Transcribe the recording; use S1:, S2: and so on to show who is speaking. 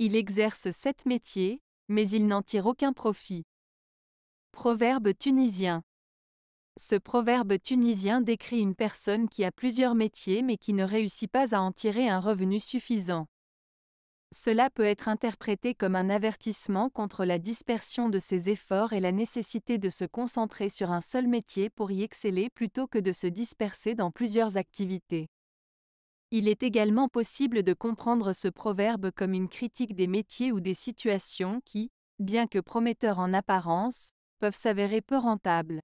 S1: Il exerce sept métiers, mais il n'en tire aucun profit. Proverbe tunisien. Ce proverbe tunisien décrit une personne qui a plusieurs métiers mais qui ne réussit pas à en tirer un revenu suffisant. Cela peut être interprété comme un avertissement contre la dispersion de ses efforts et la nécessité de se concentrer sur un seul métier pour y exceller plutôt que de se disperser dans plusieurs activités. Il est également possible de comprendre ce proverbe comme une critique des métiers ou des situations qui, bien que prometteurs en apparence, peuvent s'avérer peu rentables.